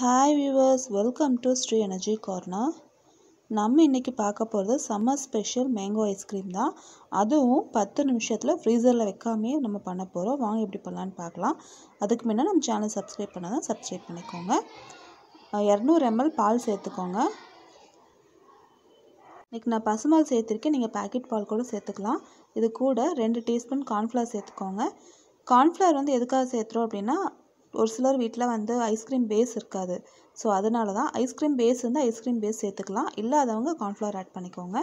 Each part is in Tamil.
hi viewers welcome to Sri energy corner நம்ம இன்றைக்கி பார்க்க போகிறது சம்மர் ஸ்பெஷல் மேங்கோ ஐஸ்கிரீம் தான் அதுவும் பத்து நிமிஷத்தில் ஃப்ரீசரில் வைக்காமே நம்ம பண்ண போகிறோம் வாங்க எப்படி பண்ணலான்னு பார்க்கலாம் அதுக்கு முன்னே நம்ம சேனல் சப்ஸ்கிரைப் பண்ண தான் சப்ஸ்கிரைப் பண்ணிக்கோங்க இரநூறு எம்எல் பால் சேர்த்துக்கோங்க இன்றைக்கி நான் பசுமால் சேர்த்துருக்கேன் நீங்கள் பேக்கெட் பால் கூட சேர்த்துக்கலாம் இது கூட ரெண்டு டீஸ்பூன் கார்ன்ஃப்ளவர் சேர்த்துக்கோங்க கார்ன்ஃப்ளவர் வந்து எதுக்காக சேர்த்துறோம் அப்படின்னா ஒரு சிலர் வீட்டில் வந்து ஐஸ்கிரீம் பேஸ் இருக்காது ஸோ அதனால தான் ஐஸ்கிரீம் பேஸ் வந்து ஐஸ்கிரீம் பேஸ் சேர்த்துக்கலாம் இல்லாதவங்க கார்ன்ஃப்ளவர் ஆட் பண்ணிக்கோங்க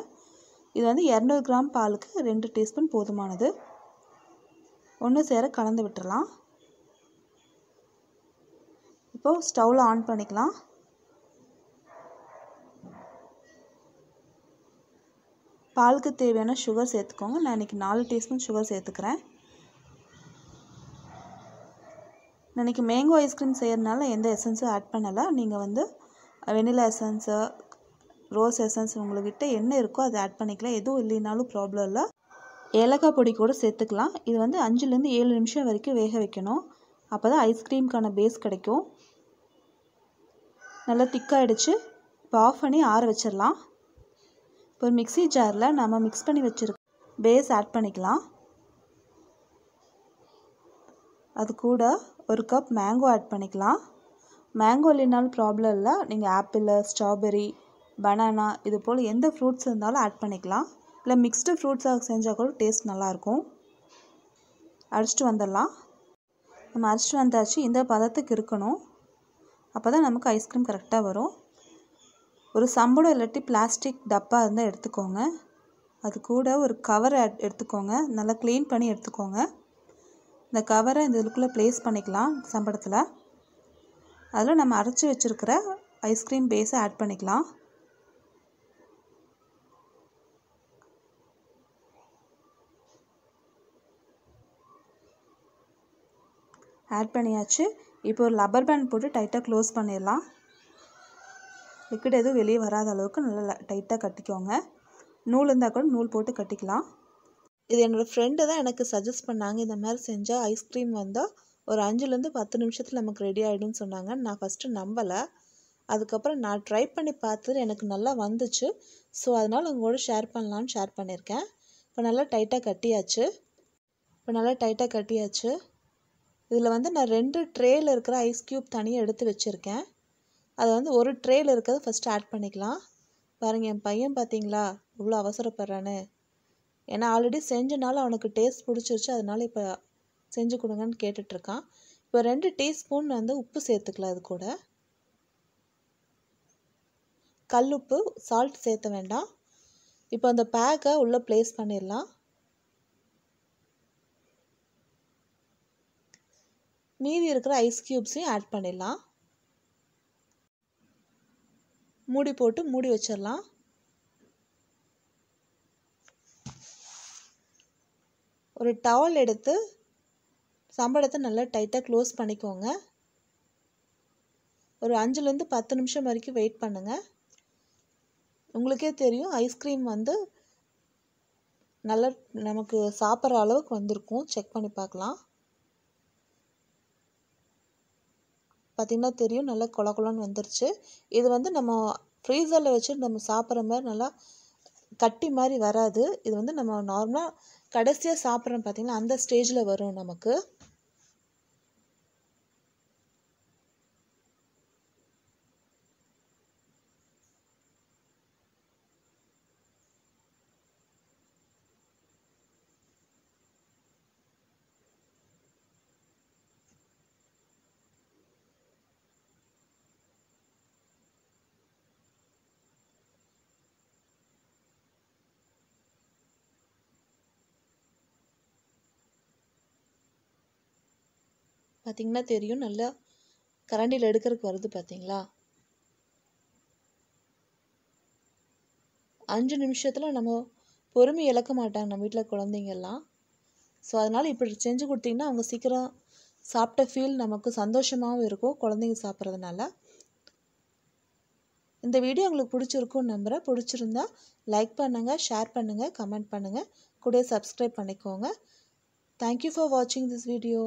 இது வந்து இரநூறு கிராம் பாலுக்கு ரெண்டு டீஸ்பூன் போதுமானது ஒன்று சேர கலந்து விட்டுடலாம் இப்போது ஸ்டவ்வில் ஆன் பண்ணிக்கலாம் பாலுக்கு தேவையான சுகர் சேர்த்துக்கோங்க நான் இன்றைக்கி நாலு டீஸ்பூன் சுகர் சேர்த்துக்கிறேன் இன்றைக்கி மேங்கோ ஐஸ்கிரீம் செய்கிறதுனால எந்த எசன்ஸும் ஆட் பண்ணலை நீங்கள் வந்து வெனிலா எசன்ஸு ரோஸ் எசன்ஸ் உங்கள்கிட்ட என்ன இருக்கோ அதை ஆட் பண்ணிக்கலாம் எதுவும் இல்லைனாலும் ப்ராப்ளம் இல்லை ஏலக்காய் பொடி கூட சேர்த்துக்கலாம் இது வந்து அஞ்சுலேருந்து ஏழு நிமிஷம் வரைக்கும் வேக வைக்கணும் அப்போ தான் ஐஸ்கிரீமுக்கான பேஸ் கிடைக்கும் நல்லா திக்காகிடுச்சு இப்போ ஆஃப் பண்ணி ஆற வச்சிடலாம் இப்போ மிக்சி ஜாரில் நம்ம மிக்ஸ் பண்ணி வச்சுருக்க பேஸ் ஆட் பண்ணிக்கலாம் அது கூட ஒரு கப் மேங்கோ ஆட் பண்ணிக்கலாம் மேங்கோ இல்லைனாலும் ப்ராப்ளம் இல்லை நீங்கள் ஆப்பிள் ஸ்ட்ராபெரி பனானா இது போல் எந்த ஃப்ரூட்ஸ் இருந்தாலும் ஆட் பண்ணிக்கலாம் இல்லை மிக்ஸ்டு ஃப்ரூட்ஸாக செஞ்சால் கூட டேஸ்ட் நல்லாயிருக்கும் அடிச்சுட்டு வந்துடலாம் நம்ம அரிச்சிட்டு வந்தாச்சு இந்த பதத்துக்கு இருக்கணும் அப்போ தான் நமக்கு ஐஸ்கிரீம் கரெக்டாக வரும் ஒரு சம்படம் இல்லாட்டி பிளாஸ்டிக் டப்பா இருந்தால் எடுத்துக்கோங்க அது கூட ஒரு கவர் எடுத்துக்கோங்க நல்லா க்ளீன் பண்ணி எடுத்துக்கோங்க இந்த கவரை இந்த இதுக்குள்ளே ப்ளேஸ் பண்ணிக்கலாம் சம்பளத்தில் அதில் நம்ம அரைச்சி வச்சுருக்கிற ஐஸ்கிரீம் பேஸை ஆட் பண்ணிக்கலாம் ஆட் பண்ணியாச்சு இப்போ ஒரு லப்பர் பேண்ட் போட்டு டைட்டாக க்ளோஸ் பண்ணிடலாம் லிக்விட் எதுவும் வெளியே வராத அளவுக்கு நல்லா டைட்டாக கட்டிக்கோங்க நூல் இருந்தால் கூட நூல் போட்டு கட்டிக்கலாம் இது என்னோடய ஃப்ரெண்டு தான் எனக்கு சஜஸ்ட் பண்ணாங்க இந்த மாதிரி செஞ்சால் ஐஸ்கிரீம் வந்தால் ஒரு அஞ்சுலேருந்து பத்து நிமிஷத்தில் நமக்கு ரெடி ஆகிடும்னு சொன்னாங்க நான் ஃபஸ்ட்டு நம்பலை அதுக்கப்புறம் நான் ட்ரை பண்ணி பார்த்தது எனக்கு நல்லா வந்துச்சு ஸோ அதனால் உங்களோட ஷேர் பண்ணலான்னு ஷேர் பண்ணியிருக்கேன் இப்போ நல்லா டைட்டாக கட்டியாச்சு இப்போ நல்லா டைட்டாக கட்டியாச்சு இதில் வந்து நான் ரெண்டு ட்ரேயில் இருக்கிற ஐஸ் க்யூப் தனியாக எடுத்து வச்சுருக்கேன் அதை வந்து ஒரு ட்ரேயில் இருக்கிறத ஃபஸ்ட்டு ஆட் பண்ணிக்கலாம் பாருங்கள் என் பையன் பார்த்தீங்களா இவ்வளோ அவசரப்படுறானே ஏன்னா ஆல்ரெடி செஞ்சனால அவனுக்கு டேஸ்ட் பிடிச்சிருச்சு அதனால் இப்போ செஞ்சு கொடுங்கன்னு கேட்டுட்ருக்கான் இப்போ ரெண்டு டீஸ்பூன் வந்து உப்பு சேர்த்துக்கலாம் அது கூட கல் உப்பு சால்ட் சேர்த்த வேண்டாம் இப்போ அந்த பேக்கை உள்ளே ப்ளேஸ் பண்ணிடலாம் மீதி இருக்கிற ஐஸ் க்யூப்ஸையும் ஆட் பண்ணிடலாம் மூடி போட்டு மூடி வச்சிடலாம் ஒரு டவல் எடுத்து சம்பளத்தை நல்லா டைட்டாக க்ளோஸ் பண்ணிக்கோங்க ஒரு அஞ்சுலேருந்து பத்து நிமிஷம் வரைக்கும் வெயிட் பண்ணுங்கள் உங்களுக்கே தெரியும் ஐஸ்கிரீம் வந்து நல்லா நமக்கு சாப்பிட்ற அளவுக்கு வந்திருக்கும் செக் பண்ணி பார்க்கலாம் பார்த்திங்கன்னா தெரியும் நல்லா கொல குளம்னு வந்துருச்சு இது வந்து நம்ம ஃப்ரீசரில் வச்சு நம்ம சாப்பிட்ற மாதிரி நல்லா கட்டி மாதிரி வராது இது வந்து நம்ம நார்மலாக கடைசியாக சாப்பிட்றோம் பார்த்திங்கன்னா அந்த ஸ்டேஜில் வரும் நமக்கு பார்த்திங்கன்னா தெரியும் நல்லா கரண்டியில் எடுக்கிறதுக்கு வருது பார்த்தீங்களா அஞ்சு நிமிஷத்தில் நம்ம பொறுமை இழக்க மாட்டாங்க நம்ம வீட்டில் குழந்தைங்கெல்லாம் ஸோ அதனால் இப்படி செஞ்சு கொடுத்தீங்கன்னா அவங்க சீக்கிரம் சாப்பிட்ட ஃபீல் நமக்கு சந்தோஷமாகவும் இருக்கும் குழந்தைங்க சாப்பிட்றதுனால இந்த வீடியோ உங்களுக்கு பிடிச்சிருக்கும்னு நம்புகிறேன் பிடிச்சிருந்தா லைக் பண்ணுங்கள் ஷேர் பண்ணுங்கள் கமெண்ட் பண்ணுங்கள் கூட சப்ஸ்கிரைப் பண்ணிக்கோங்க தேங்க்யூ ஃபார் வாட்சிங் திஸ் வீடியோ